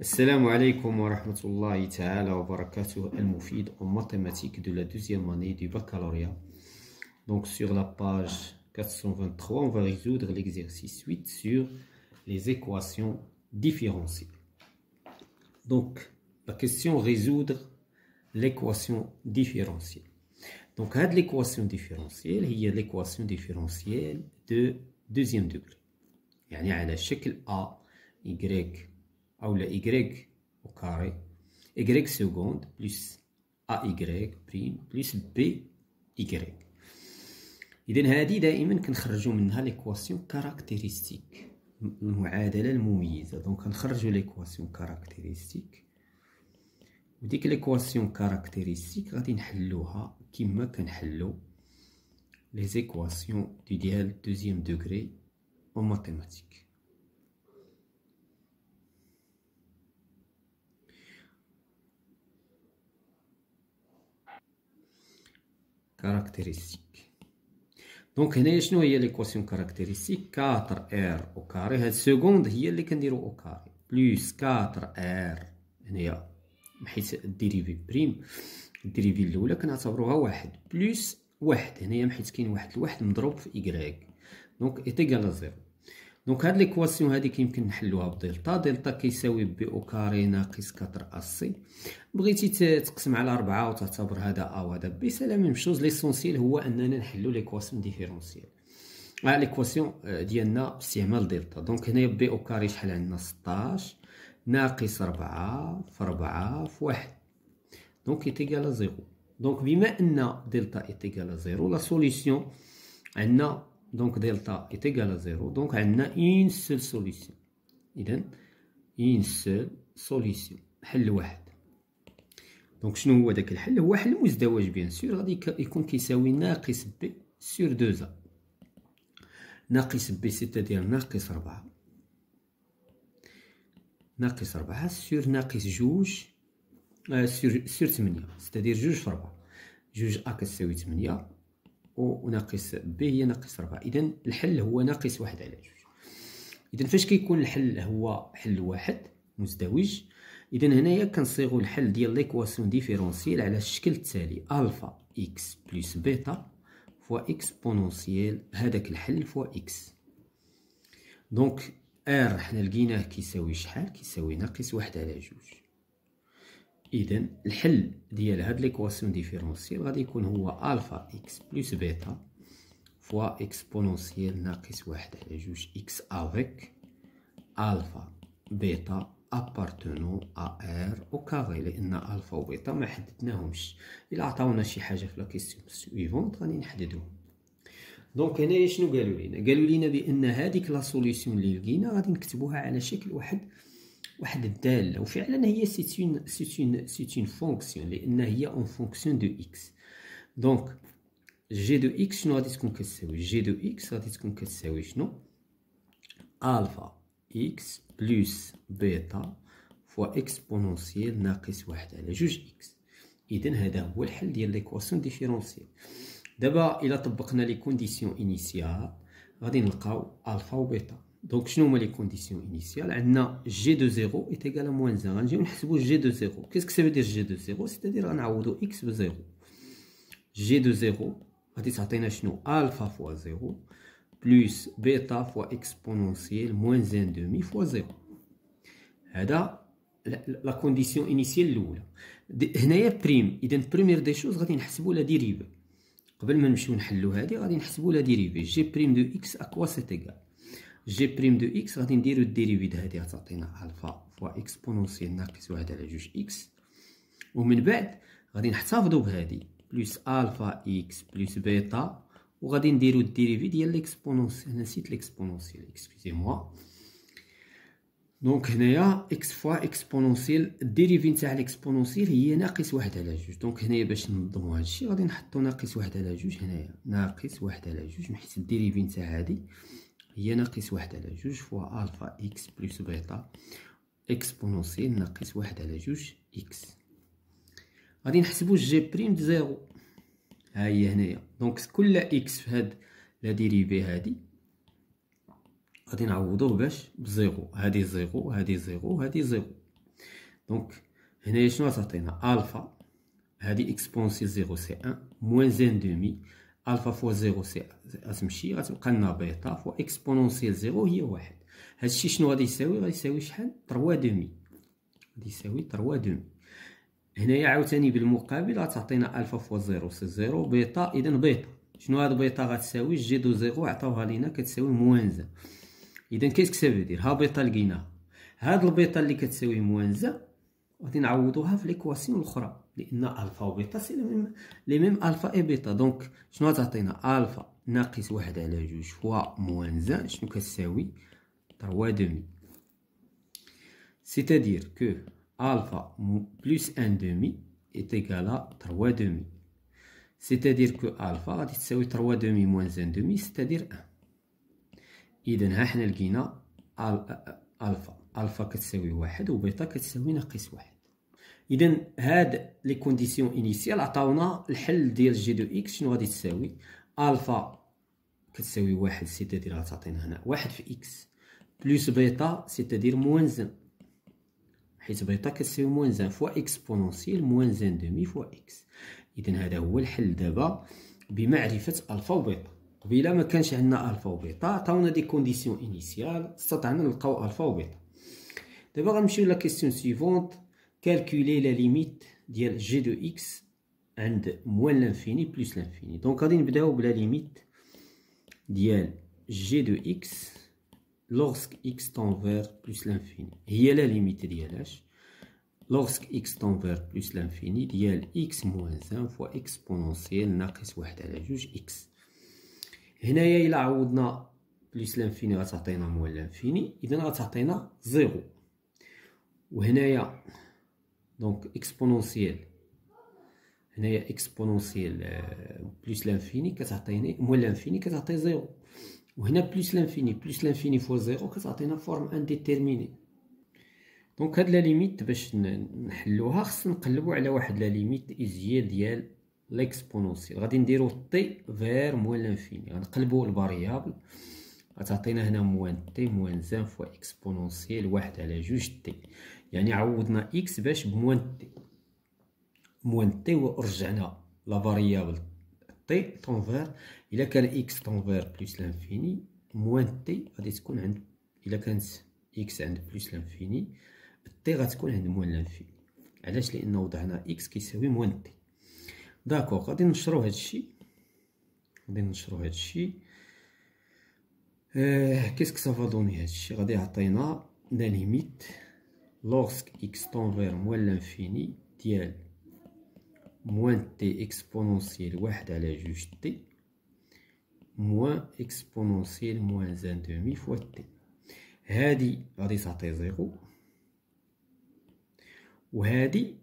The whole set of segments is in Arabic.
Assalamu alaikum wa rahmatullahi ta'ala wa barakatuh al-Mufid en mathématiques de la deuxième année du baccalauréat. Donc sur la page 423, on va résoudre l'exercice 8 sur les équations différentielles. Donc la question résoudre l'équation différentielle. Donc à l'équation différentielle, il y a l'équation différentielle de deuxième degré. a la chèque A, Y, او لا إيكغيك أو كاري إيكغيك سكوند بلس أ إيكغيك بريم بلس بي إيكغيك إذن هذه دائما كنخرجو منها ليكواسيون كاركتيريستيك المعادلة المميزة دونك كنخرجو ليكواسيون كاركتيريستيك وديك ليكواسيون كاركتيريستيك غادي نحلوها كما كنحلو لي زيكواسيون ديال دوزيام دوغري اون ماتيماتيك كاركتيرستيك دونك هنايا شنو هي ليكواسيون كاركتيرستيك 4 ار او كاري هاد سكوند هي اللي كنديرو او كاري بلس 4 ار هنايا حيت الديريفي بريم الديريفي الاولى كنعتبروها واحد بلس واحد هنايا حيت كاين واحد لواحد مضروب في إكغيك دونك ايتيكال زيرو دونك هاد ليكواسيون هادي كيمكن نحلوها بدلتا دلتا كيساوي بي او كاري ناقص 4 اسي بغيتي تقسم على 4 وتعتبر هذا ا وهذا بي سي لا ميم شوز ليسونسييل هو اننا نحلو ليكواسيون ديفيرونسييل آه ليكواسيون ديالنا باستعمال دلتا دونك هنايا بي او كاري شحال عندنا 16 ناقص 4 في 4 في 1 دونك ايتيكال زيرو دونك بما ان دلتا ايتيكال زيرو لا سوليسيون عندنا دونك دلتا ايت ايكال زيرو دونك عندنا اين سول سوليسيون اذا اين سول سوليسيون حل واحد دونك شنو هو داك الحل هو حل مزدوج بيان سور غادي يكون كيساوي ناقص بي سور دوزا ناقص بي سيتادير ناقص ربعة ناقص ربعة سور ناقص جوج سور سور تمنية سيتادير جوج في ربعة جوج أ كتساوي تمنية او ناقص بي هي ناقص ربعة إذا الحل هو ناقص واحد على جوج إذا فاش كيكون الحل هو حل واحد مزدوج إذا هنايا كنصيغو الحل ديال ليكواسيون ديفيرونسيال على الشكل التالي ألفا إكس بلس بيتا فوا إكسبونونسيال هذاك الحل فوا إكس دونك ار حنا لقيناه كيساوي شحال كيساوي ناقص واحد على جوج اذا الحل ديال هاد ليكواسيون ديفيرونسييل غادي يكون هو الفا اكس بلس بيتا فوا اكسبونونسييل ناقص واحد على جوج اكس افيك الفا بيتا ابارتونو ا ار او كاري لان الفا و بيتا ما حددناهمش الا عطاونا شي حاجه في لا كيسيون سويفونت غادي نحددهم دونك هنايا شنو قالوا لينا قالوا لينا بان هذيك لا سوليسيون اللي لقينا غادي نكتبوها على شكل واحد واحد الداله وفعلا هي سيت اون سيت اون سيت اون فونكسيون لان هي اون فونكسيون دو اكس دونك جي دو اكس شنو غادي تكون كتساوي جي دو اكس غادي تكون كتساوي شنو الفا اكس بلس بيتا فوا اكسبونونسييل ناقص واحد على جوج اكس اذا هذا هو الحل ديال ليكواسيون ديفيرونسيال دابا الا طبقنا لي كونديسيون انيسيال غادي نلقاو الفا وبيتا Donc, je nomme les conditions initiales. On a g de 0 est égal à moins 1. On a g de 0. Qu'est-ce que ça veut dire g de 0 C'est-à-dire qu'on a x de 0. g de 0, on a alpha fois 0 plus bêta fois exponentielle moins 1 demi fois 0. La condition initiale, انيسيال الاولى هنايا بريم اذا بريمير دي شوز غادي نحسبوا لا قبل ما نمشيو هذه غادي la dérive. G prime de X à quoi c'est égal جي بريم دو اكس غادي نديرو الديريفيد هادي غتعطينا الفا فوا اكسبونونسيال ناقص واحد على جوج اكس ومن بعد غادي نحتفظو بهادي بلوس الفا اكس بلوس بيتا وغادي نديرو الديريفي ديال ليكسبونونسيال نسيت ليكسبونونسيال اكسكوزي موا دونك هنايا اكس فوا اكسبونونسيال الديريفي نتاع ليكسبونونسيال هي ناقص واحد على جوج دونك هنايا باش ننظمو هادشي غادي نحطو ناقص واحد على جوج هنايا ناقص واحد على جوج من الديريفي نتاع هادي هي ناقص واحد على جوج فوا الفا اكس بلس بيتا اكسبونونسيال ناقص واحد على جوج اكس غادي نحسبو جي بريم د زيرو ها هي هنايا دونك كل اكس في هاد لا ديريفي هادي غادي نعوضوه باش بزيرو هادي زيرو هادي زيرو هادي زيرو دونك هنايا شنو غتعطينا الفا هادي اكسبونسيال زيرو سي ان موان زان دومي الفا فوا زيرو سي غتمشي غتبقى لنا بيتا فوا اكسبونونسيال زيرو هي واحد هادشي شنو غادي يساوي غادي يساوي شحال تروا دومي غادي يساوي تروا دومي هنايا عاوتاني بالمقابل غتعطينا الفا فوا زيرو سي زيرو بيتا اذا بيتا شنو هاد بيتا غتساوي جي دو زيرو عطاوها لينا كتساوي موانزة اذا كيسك كتساوي دير ها بيتا لقيناها هاد البيتا اللي كتساوي موانزة غادي نعوضوها في ليكواسيون الاخرى لان الفا وبيتا سي لي ميم الفا اي بيتا دونك شنو تعطينا الفا ناقص واحد على جوج فوا موان زان شنو كتساوي تروا دومي سيتادير كو الفا بلوس ان دومي ايتيكالا تروا دومي سيتادير كو الفا غادي تساوي تروا دومي موان زان دومي سيتادير ان إذا ها حنا لقينا الفا الفا كتساوي واحد وبيتا كتساوي ناقص واحد اذا هاد لي كونديسيون انيسيال عطاونا الحل ديال جي دو اكس شنو غادي تساوي الفا كتساوي واحد سيتادير غتعطينا هنا واحد في اكس بلوس بيتا سيتادير موان زان حيت بيتا كتساوي موان زان فوا اكسبونونسيال موان زان دومي فوا اكس اذا هذا هو الحل دابا بمعرفه الفا وبيتا قبيله ما كانش عندنا الفا وبيتا عطاونا دي كونديسيون انيسيال استطعنا نلقاو الفا وبيتا D'abord, à la question suivante. Calculer la limite de g de x and moins l'infini plus l'infini. Donc, on va la limite de g de x lorsque x tend vers plus l'infini. a la limite de l'h. lorsque x tend vers plus l'infini C'est x moins 1 fois exponentielle 1 à la juge x. l'infini, إلا il y a moins l'infini. Il إذا غتعطينا 0 وهنايا دونك اكسبونونسييل هنايا اكسبونونسييل بلس لانفيني كتعطيني موال لانفيني كتعطي زيرو وهنا بلس لانفيني بلس لانفيني فوا زيرو كتعطينا فورم انديتيرميني دونك هاد لا ليميت باش نحلوها خصنا نقلبو على واحد لا ليميت ايزيال ديال ليكسبونونسييل غادي نديرو تي فير موال لانفيني غنقلبو الفاريابل غتعطينا هنا موان تي موان زان فوا اكسبونونسيال واحد على جوج تي يعني عوضنا اكس باش بموان تي موان تي ورجعنا لا فاريابل تي طونفير الا كان اكس طونفير بلوس لانفيني موان تي غادي تكون عند الا كانت اكس عند بلوس لانفيني تي غتكون عند موان لانفيني علاش لان وضعنا اكس كيساوي موان تي داكوغ غادي نشرو هادشي غادي نشرو هادشي آه كيسك سافا دوني هادشي غادي يعطينا لا ليميت لوغسك اكس تونفير موان لانفيني ديال موان تي اكسبونونسيال واحد على جوج تي موان اكسبونونسيال موان زان دومي فوا تي هادي غادي تعطي زيرو وهادي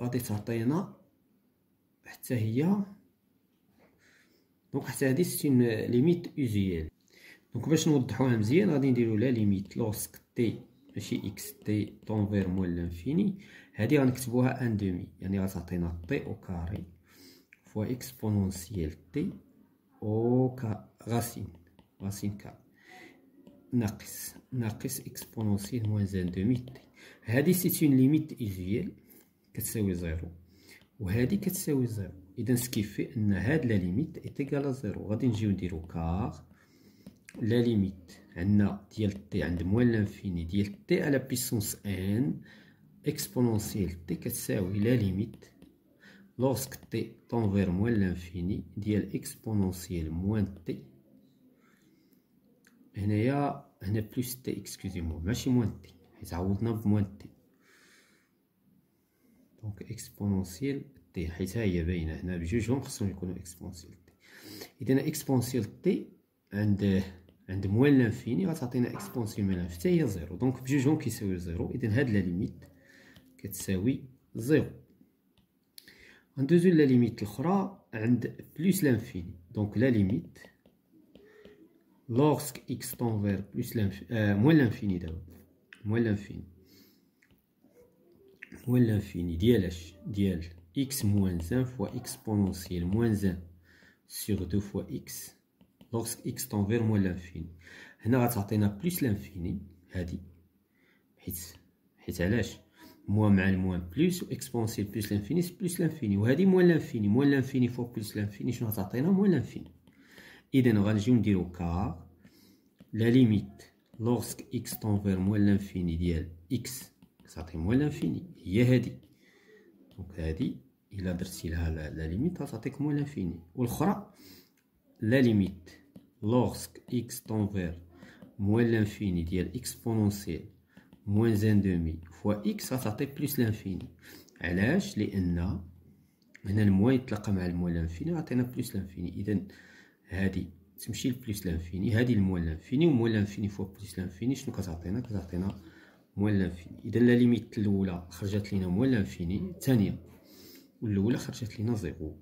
غادي تعطينا حتى هي دونك حتى هادي ستين ليميت اوزيال دونك باش نوضحوها مزيان غادي نديرو لا ليميت لوسك تي ماشي اكس تي طونفير موال لانفيني هادي غنكتبوها ان دومي يعني غتعطينا تي او كاري فوا اكسبونونسيال تي او كا غاسين غاسين كا ناقص ناقص اكسبونونسيال موانز ان دومي تي هادي سيت اون ليميت ايزيال كتساوي زيرو وهادي كتساوي زيرو اذا سكيفي ان هاد لا ليميت ايتيكال زيرو غادي نجيو نديرو كار la limite n t de moins l'infini t à la puissance n exponentielle t que ça la limite lorsque t tend vers moins l'infini d'iel l'exponentielle moins t n'est a plus t excusez-moi mais moins t t donc exponentielle t et ça y t exponentielle t عند موان لانفيني غتعطينا اكسبونسيون من لانفيني حتى هي زيرو دونك بجوجهم كيساويو زيرو اذا هاد لا ليميت كتساوي زيرو غندوزو لا ليميت الاخرى عند بلوس لانفيني دونك لا ليميت لوغسك اكس طون فير بلوس لانفيني موان لانفيني دابا موان لانفيني موان لانفيني ديال اش ديال اكس موان زان فوا اكسبونونسيال موان زان سيغ دو فوا اكس دونك اكس تنفير موال لانفيني هنا غتعطينا بلوس لانفيني هادي حيت حيت علاش موان مع الموان بلوس و اكسبونسيل بلوس لانفيني بلوس لانفيني وهادي موان لانفيني موان لانفيني فوق بلوس لانفيني شنو غتعطينا موان لانفيني اذا غنجيو نديرو كا لا ليميت لوغسك اكس تنفير موال لانفيني ديال اكس كتعطي موال لانفيني هي هادي دونك هادي الا درتي لها لا ليميت غتعطيك موال لانفيني والاخرى لا ليميت لوغسك إكس tend موان لانفيني ديال إكس بونونسيال موان زان دومي فوا إكس غتعطي بليس لانفيني علاش لان هنا الموان يتلاقى مع الموان لانفيني غتعطينا بلوس لانفيني اذا هادي تمشي لبلوس لانفيني هادي الموان لانفيني وموان لانفيني فوا بلوس لانفيني شنو كتعطينا كتعطينا موان لانفيني اذا لا ليميت الاولى خرجت لينا موان لانفيني الثانيه والاولى خرجت لينا زيرو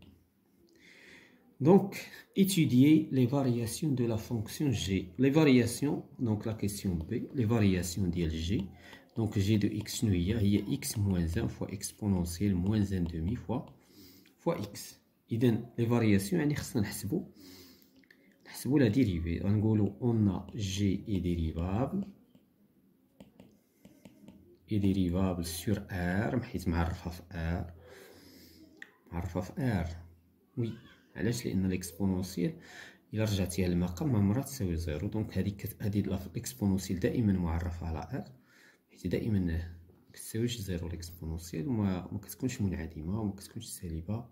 Donc, étudier les variations de la fonction g. Les variations, donc la question B, les variations d'IL g. Donc, g de x nu il y a x moins 1 fois exponentielle moins 1 demi fois, fois x. donc les variations, on la dérivée. En gros, on a g est dérivable. Et dérivable sur r, mais R. Oui. علاش لان الاكسبونونسيال الا رجعتيها المقام عمرها مرات تساوي زيرو دونك هذيك هذه الاكسبونونسيال دائما معرفه على ار حيت دائما ما كتساويش زيرو الاكسبونونسيال وما ما كتكونش منعدمه وما كتكونش سالبه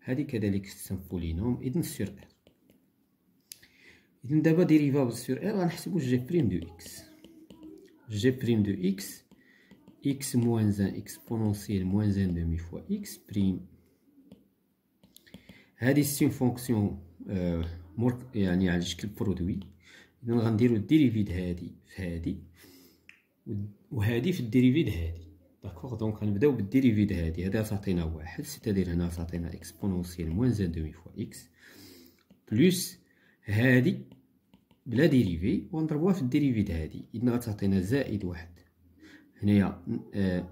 هذه كذلك بولينوم اذن سير ار اذن دابا ديريفابل سير ار غنحسبو جي بريم دو اكس جي بريم دو اكس اكس موان زان اكسبونونسيال موان زان دومي فوا اكس بريم هذه السين فونكسيون آه، مرك يعني على شكل برودوي اذا غنديرو الديريفيد هادي في هادي وهادي في الديريفيد هادي داكوغ دونك غنبداو بالديريفيد هادي هذا تعطينا واحد ستادير هنا تعطينا اكسبونونسيال موان زان دومي فوا اكس بلوس هادي بلا ديريفي ونضربوها في الديريفيد هادي اذا غتعطينا زائد واحد هنايا آه،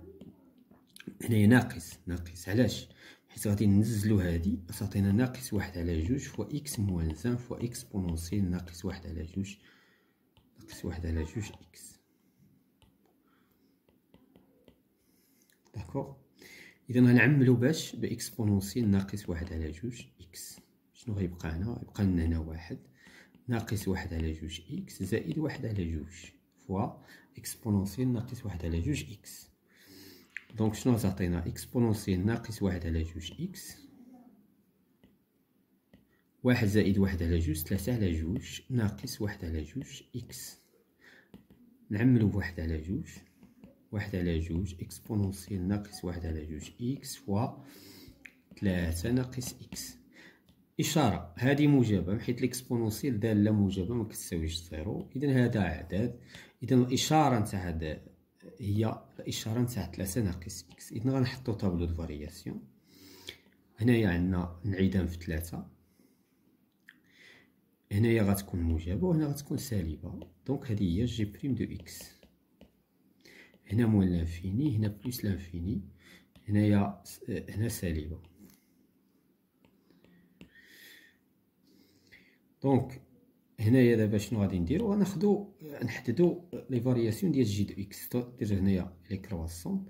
هنايا ناقص ناقص علاش حيت غادي ننزلو هادي تعطينا ناقص واحد على جوج فوا اكس موان زان فوا بونونسيل ناقص واحد على جوج ناقص واحد على جوج اكس داكوغ اذا غنعملو باش بونونسيل ناقص واحد على جوج اكس شنو غيبقى هنا غيبقى لنا هنا واحد ناقص واحد على جوج اكس زائد واحد على جوج فوا بونونسيل ناقص واحد على جوج اكس دونك شنو تعطينا اكسبونونسيال ناقص واحد على جوج اكس واحد زائد واحد على جوج ثلاثة على جوج ناقص واحد على جوج اكس نعملو بواحد على جوج واحد على جوج اكسبونونسيال ناقص واحد على جوج اكس فوا ثلاثة ناقص اكس إشارة هذه موجبة حيت الإكسبونونسيال دالة موجبة مكتساويش صيرو إذا هذا عدد إذا الإشارة نتاع هذا هي الاشاره نتاع 3 ناقص اكس اذا غنحطو طابلو دو فارياسيون هنايا عندنا انعدام في 3 هنايا غتكون موجبه وهنا غتكون سالبه دونك هذه هي جي بريم دو اكس هنا موال لانفيني هنا بلس لانفيني هنايا هنا سالبه دونك هنايا دابا شنو غادي نديرو غناخدو نحددو لي فارياسيون ديال جي دو اكس دير هنايا لي كرواسون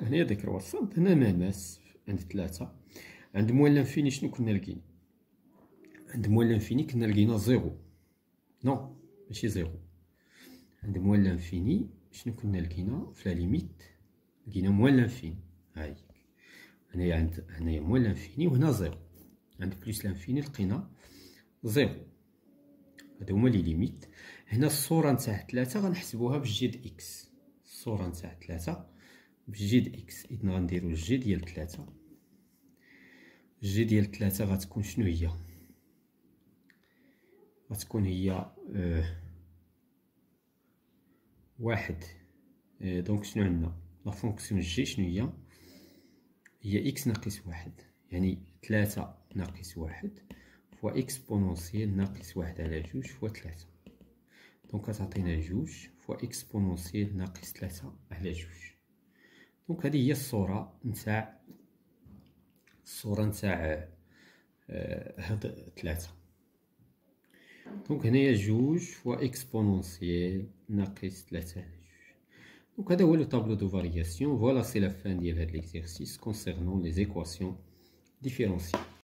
هنايا دي كرواسون هنا ماماس عند ثلاثة عند موال لانفيني شنو كنا لقينا عند موال لانفيني كنا لقينا زيرو نو ماشي زيرو عند موال لانفيني شنو كنا لقينا في لا ليميت لقينا موال لانفيني هاي هنايا عند هنايا موال لانفيني وهنا زيرو عند بلوس لانفيني لقينا زيرو هادو هما لي ليميت هنا الصوره نتاع 3 غنحسبوها بجد اكس الصوره نتاع 3 بجد اكس اذن غنديروا الجي ديال 3 الجي ديال 3 غتكون شنو هي غتكون هي أه واحد أه دونك شنو عندنا لا فونكسيون جي شنو هي هي اكس ناقص واحد يعني 3 ناقص واحد fois exponentielle ناقص 1 fois 3 donc ça certaines fois exponentielle ناقص 3 la juge. donc c'est هي saura, donc fois exponentielle 3 donc le tableau de variation voilà c'est la fin de l'exercice concernant les équations différentielles